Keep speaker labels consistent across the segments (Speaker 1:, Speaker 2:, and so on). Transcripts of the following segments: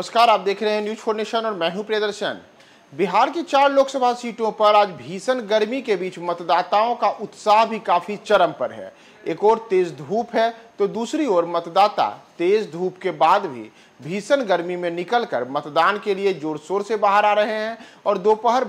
Speaker 1: नमस्कार आप देख रहे हैं न्यूज फोर नेशन और मैं हूं प्रियदर्शन बिहार की चार लोकसभा सीटों पर आज भीषण गर्मी के बीच मतदाताओं का उत्साह भी काफी चरम पर है एक और तेज धूप है तो दूसरी ओर मतदाता तेज धूप के बाद भी भीषण गर्मी में निकलकर मतदान के लिए जोर शोर से बाहर आ रहे हैं और दोपहर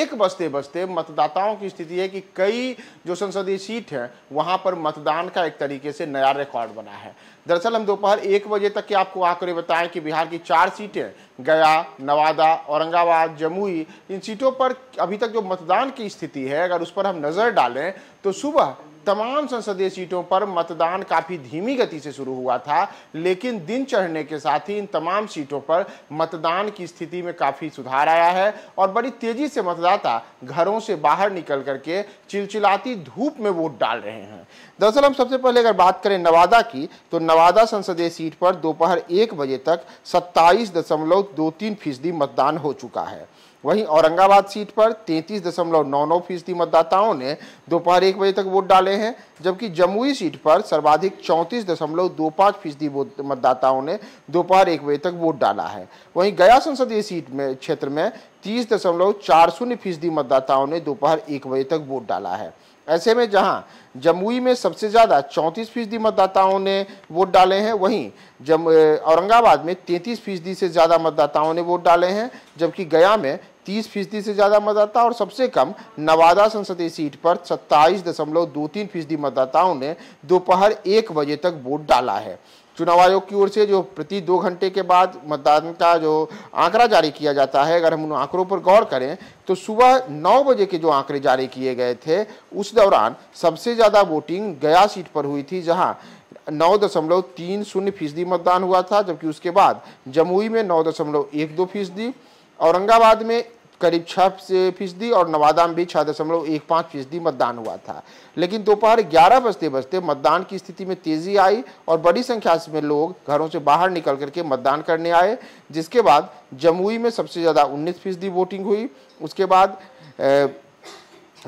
Speaker 1: एक बजते बजते मतदाताओं की स्थिति है कि कई जो संसदीय सीट हैं वहाँ पर मतदान का एक तरीके से नया रिकॉर्ड बना है दरअसल हम दोपहर एक बजे तक के आपको आंकड़े बताएं कि बिहार की चार सीटें गया नवादा औरंगाबाद जमुई इन सीटों पर अभी तक जो मतदान की स्थिति है अगर उस पर हम नज़र डालें तो सुबह तमाम संसदीय सीटों पर मतदान काफ़ी धीमी गति से शुरू हुआ था लेकिन दिन चढ़ने के साथ ही इन तमाम सीटों पर मतदान की स्थिति में काफ़ी सुधार आया है और बड़ी तेज़ी से मतदाता घरों से बाहर निकल करके चिलचिलाती धूप में वोट डाल रहे हैं दरअसल हम सबसे पहले अगर बात करें नवादा की तो नवादा संसदीय सीट पर दोपहर एक बजे तक सत्ताईस दशमलव दो तीन फीसदी मतदान हो चुका है वहीं औरंगाबाद सीट पर तैंतीस दशमलव नौ नौ फीसदी मतदाताओं ने दोपहर एक बजे तक वोट डाले हैं जबकि जमुई सीट पर सर्वाधिक चौंतीस दशमलव दो पाँच फीसदी मतदाताओं ने दोपहर एक बजे तक वोट डाला है वहीं गया संसदीय सीट में क्षेत्र में तीस दशमलव चार शून्य फीसदी मतदाताओं ने दोपहर एक बजे तक वोट डाला है ऐसे में जहां जमुई में सबसे ज़्यादा चौंतीस फीसदी मतदाताओं ने वोट डाले हैं वहीं जम औरंगाबाद में तैंतीस फीसदी से ज़्यादा मतदाताओं ने वोट डाले हैं जबकि गया में तीस फीसदी से ज़्यादा मतदाता और सबसे कम नवादा संसदीय सीट पर सत्ताईस दशमलव दो तीन फीसदी मतदाताओं ने दोपहर एक बजे तक वोट डाला है चुनाव आयोग की ओर से जो प्रति दो घंटे के बाद मतदान का जो आंकड़ा जारी किया जाता है अगर हम उन आंकड़ों पर गौर करें तो सुबह नौ बजे के जो आंकड़े जारी किए गए थे उस दौरान सबसे ज़्यादा वोटिंग गया सीट पर हुई थी जहां नौ दशमलव तीन शून्य फीसदी मतदान हुआ था जबकि उसके बाद जमुई में नौ दशमलव एक दो फीसदी औरंगाबाद में करीब छः फीसदी और नवादा में भी छः दशमलव एक पाँच फीसदी मतदान हुआ था लेकिन दोपहर ग्यारह बजते बजते मतदान की स्थिति में तेजी आई और बड़ी संख्या में लोग घरों से बाहर निकल करके मतदान करने आए जिसके बाद जमुई में सबसे ज़्यादा उन्नीस फीसदी वोटिंग हुई उसके बाद ए,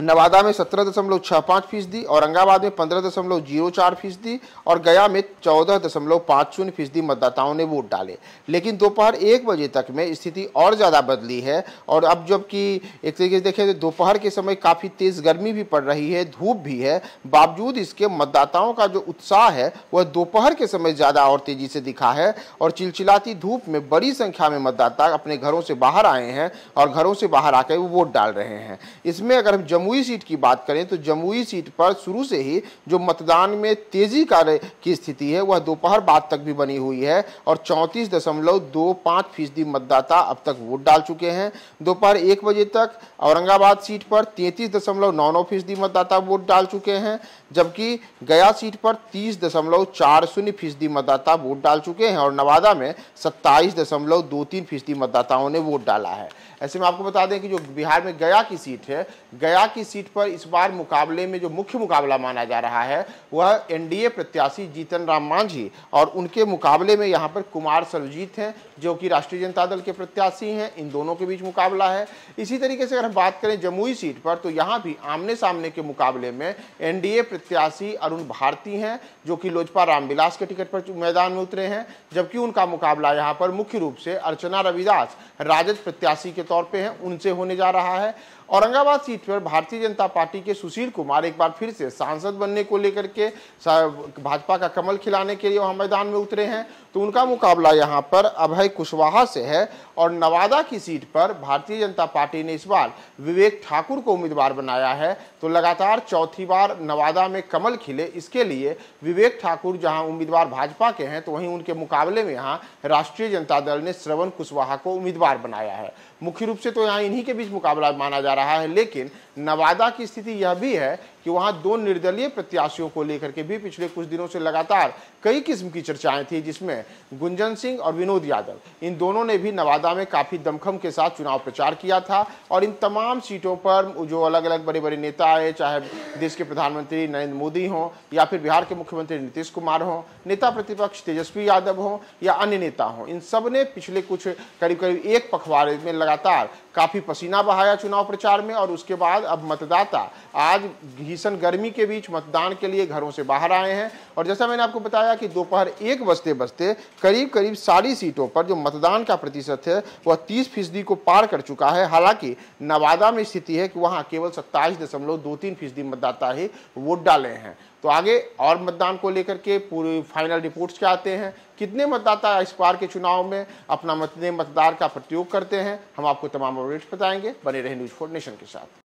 Speaker 1: नवादा में सत्रह दशमलव छः पाँच फीसदी औरंगाबाद में पंद्रह दशमलव जीरो चार फीसदी और गया में चौदह दशमलव पाँच शून्य फीसदी मतदाताओं ने वोट डाले लेकिन दोपहर एक बजे तक में स्थिति और ज़्यादा बदली है और अब जबकि एक तरीके से देखें तो दोपहर के समय काफ़ी तेज़ गर्मी भी पड़ रही है धूप भी है बावजूद इसके मतदाताओं का जो उत्साह है वह दोपहर के समय ज़्यादा और तेज़ी से दिखा है और चिलचिलाती धूप में बड़ी संख्या में मतदाता अपने घरों से बाहर आए हैं और घरों से बाहर आकर वो वोट डाल रहे हैं इसमें अगर हम जम्मू जमुई सीट की बात करें तो जमुई सीट पर शुरू से ही जो मतदान में तेजी कार्य की स्थिति है वह दोपहर बाद तक भी बनी हुई है और चौंतीस दशमलव दो पाँच फीसदी मतदाता अब तक वोट डाल चुके हैं दोपहर एक बजे तक औरंगाबाद सीट पर तैंतीस दशमलव नौ नौ फीसदी मतदाता वोट डाल चुके हैं जबकि गया सीट पर तीस दशमलव चार शून्य फीसदी मतदाता वोट डाल चुके हैं और नवादा में सत्ताईस दशमलव दो तीन फीसदी मतदाताओं ने वोट डाला है ऐसे में आपको बता दें कि जो बिहार में गया की सीट है गया की सीट पर इस बार मुकाबले में जो मुख्य मुकाबला माना जा रहा है वह एनडीए प्रत्याशी जीतन राम मांझी और उनके मुकाबले में यहाँ पर कुमार सर्वजीत हैं जो कि राष्ट्रीय जनता दल के प्रत्याशी हैं इन दोनों के बीच मुकाबला है इसी तरीके से अगर हम बात करें जमुई सीट पर तो यहाँ भी आमने सामने के मुकाबले में एनडीए प्रत्याशी अरुण भारती हैं जो कि लोजपा रामविलास के टिकट पर मैदान में उतरे हैं जबकि उनका मुकाबला यहाँ पर मुख्य रूप से अर्चना रविदास राजद प्रत्याशी के तौर पर हैं उनसे होने जा रहा है औरंगाबाद सीट पर भारतीय जनता पार्टी के सुशील कुमार एक बार फिर से सांसद बनने को लेकर के भाजपा का कमल खिलाने के लिए वहाँ मैदान में उतरे हैं तो उनका मुकाबला यहाँ पर अभय भाई कुशवाहा से है और नवादा की सीट पर भारतीय जनता पार्टी ने इस बार विवेक ठाकुर को उम्मीदवार बनाया है तो लगातार चौथी बार नवादा में कमल खिले इसके लिए विवेक ठाकुर जहां उम्मीदवार भाजपा के हैं तो वहीं उनके मुकाबले में यहाँ राष्ट्रीय जनता दल ने श्रवण कुशवाहा को उम्मीदवार बनाया है मुख्य रूप से तो यहाँ इन्हीं के बीच मुकाबला माना जा रहा है लेकिन नवादा की स्थिति यह भी है कि वहां दो निर्दलीय प्रत्याशियों को लेकर के भी पिछले कुछ दिनों से लगातार कई किस्म की चर्चाएं थी जिसमें गुंजन सिंह और विनोद यादव इन दोनों ने भी नवादा में काफी दमखम के साथ चुनाव प्रचार किया था और इन तमाम सीटों पर जो अलग अलग बड़े बड़े नेता आए चाहे देश के प्रधानमंत्री नरेंद्र मोदी हों या फिर बिहार के मुख्यमंत्री नीतीश कुमार हों नेता प्रतिपक्ष तेजस्वी यादव हों या अन्य नेता हों इन सब ने पिछले कुछ करीब करीब एक पखवाड़े में लगातार काफी पसीना बहाया चुनाव प्रचार में और उसके बाद अब मतदाता आज ही भीषण गर्मी के बीच मतदान के लिए घरों से बाहर आए हैं और जैसा मैंने आपको बताया कि दोपहर एक बजते बजते करीब करीब सारी सीटों पर जो मतदान का प्रतिशत है वह तीस फीसदी को पार कर चुका है हालांकि नवादा में स्थिति है कि वहाँ केवल सत्ताईस दशमलव दो तीन फीसदी मतदाता ही वोट डाले हैं तो आगे और मतदान को लेकर के पूरे फाइनल रिपोर्ट्स क्या आते हैं कितने मतदाता इस बार के चुनाव में अपना मतदे मतदार का प्रयोग करते हैं हम आपको तमाम अपडेट्स बताएंगे बने रहे न्यूज फोर नेशन के साथ